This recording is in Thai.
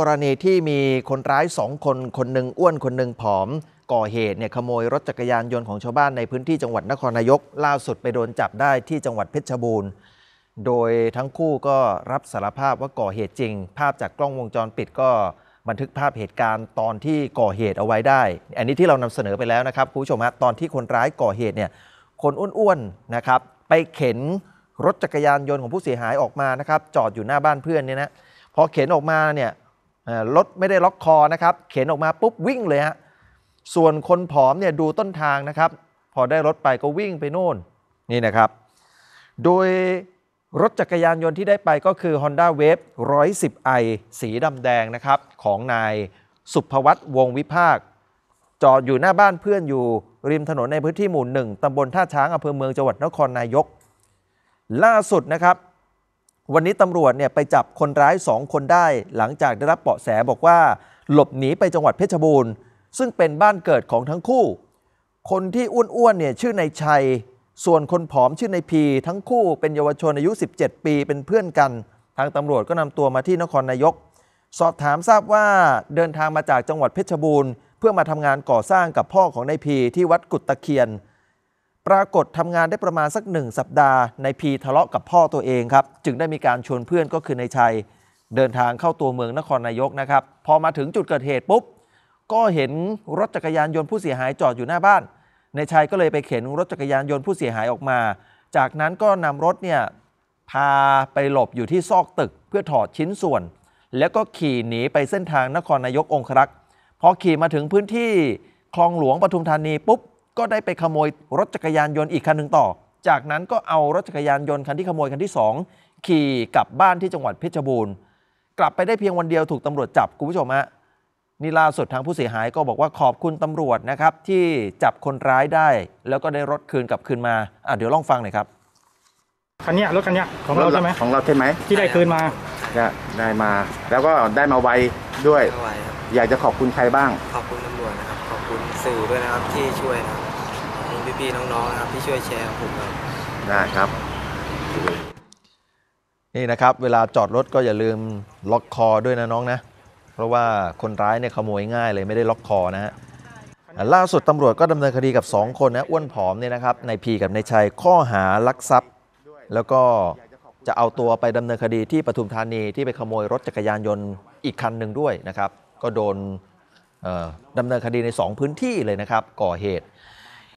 กรณีที่มีคนร้ายสองคนคนหนึ่งอ้วน คนหนึ่งผอม ก่อเหตุเนี่ยขโมยรถจักรยานยนต์ของชาวบ้านในพื้นที่จังหวัดนครนายกล่าสุดไปโดนจับได้ที่จังหวัดเพชรบูรณ์โดยทั้งคู่ก็รับสารภาพว่าก่อเหตุจริง ภาพจากกล้องวงจรปิดก็บันทึกภาพเหตุการณ์ตอนที่ก่อเหตุเอาไว้ได้ อันนี้ที่เรานำเสนอไปแล้วนะครับคุณผู้ชมฮะตอนที่คนร้ายก่อเหตุเนี่ยคนอ้วนๆนะครับ ไปเข็นรถจักรยานยนต์ของผู้เสียหายออกมานะครับจอดอยู่หน้าบ้านเพื่อนเนี่ยนะพอเข็นออกมาเนี่ยรถไม่ได้ล็อกคอนะครับ เข็นออกมาปุ๊บวิ่งเลยฮะส่วนคนผอมเนี่ยดูต้นทางนะครับ พอได้รถไปก็วิ่งไปโน่นนี่นะครับ โดยรถจักรยานยนต์ที่ได้ไปก็คือ Honda Wave 110i สีดำแดงนะครับ ของนายสุภวัตวงวิภาค จอดอยู่หน้าบ้านเพื่อนอยู่ริมถนนในพื้นที่หมู่หนึ่ง ตำบลท่าช้างอำเภอเมืองจังหวัดนครนายก ล่าสุดนะครับวันนี้ตำรวจเนี่ยไปจับคนร้าย 2 คนได้หลังจากได้รับเบาะแสบอกว่าหลบหนีไปจังหวัดเพชรบูรณ์ ซึ่งเป็นบ้านเกิดของทั้งคู่ คนที่อ้วนๆเนี่ยชื่อในชัย ส่วนคนผอมชื่อในพีทั้งคู่เป็นเยาวชนอายุ 17 ปีเป็นเพื่อนกัน ทางตำรวจก็นำตัวมาที่นครนายก สอบถามทราบว่าเดินทางมาจากจังหวัดเพชรบูรณ์เพื่อมาทำงานก่อสร้างกับพ่อของในพีที่วัดกุดตะเคียนปรากฏทำงานได้ประมาณสักหนึ่งสัปดาห์ในพีทะเลาะกับพ่อตัวเองครับ จึงได้มีการชวนเพื่อนก็คือในชัย เดินทางเข้าตัวเมืองนครนายกนะครับ พอมาถึงจุดเกิดเหตุปุ๊บ ก็เห็นรถจักรยานยนต์ผู้เสียหายจอดอยู่หน้าบ้านนายชัยก็เลยไปเข็นรถจักรยานยนต์ผู้เสียหายออกมา จากนั้นก็นำรถเนี่ยพาไปหลบอยู่ที่ซอกตึกเพื่อถอดชิ้นส่วน แล้วก็ขี่หนีไปเส้นทางนครนายกองครักษ์พอขี่มาถึงพื้นที่คลองหลวงปทุมธานีปุ๊บก็ได้ไปขโมยรถจักรยานยนต์อีกคันหนึ่งต่อ จากนั้นก็เอารถจักรยานยนต์คันที่ขโมยคันที่ 2 ขี่กลับบ้านที่จังหวัดเพชรบูรณ์ กลับไปได้เพียงวันเดียวถูกตำรวจจับคุณผู้ชมฮะนี่ล่าสุดทางผู้เสียหายก็บอกว่าขอบคุณตำรวจนะครับที่จับคนร้ายได้ แล้วก็ได้รถคืนกลับคืนมาอ่ะเดี๋ยวลองฟังหน่อยครับคันนี้รถคันนี้ของเราใช่ไหมของเราใช่ไหมที่ได้คืนมาได้มาแล้วก็ได้มาไวด้วยอยากจะขอบคุณใครบ้าง ขอบคุณตำรวจนะครับขอบคุณสื่อด้วยนะครับที่ช่วยนะครับถึงพี่ๆน้องๆนะครับที่ช่วยแชร์ผมครับไครับ นี่นะครับ เวลาจอดรถก็อย่าลืมล็อกคอ ด้วยนะน้องนะ เพราะว่าคนร้ายเนี่ยขโมยง่ายเลยไม่ได้ล็อกคอนะฮะ ล่าสุดตำรวจก็ดำเนินคดีกับ 2 คนนะอ้วนผอมเนี่ยนะครับนายพีกับนายชัยข้อหาลักทรัพย์แล้วก็จะเอาตัวไปดำเนินคดีที่ปทุมธานีที่ไปขโมยรถจักรยานยนต์อีกคันหนึ่งด้วยนะครับก็โดนดำเนินคดีใน 2 พื้นที่เลยนะครับ ก่อเหตุ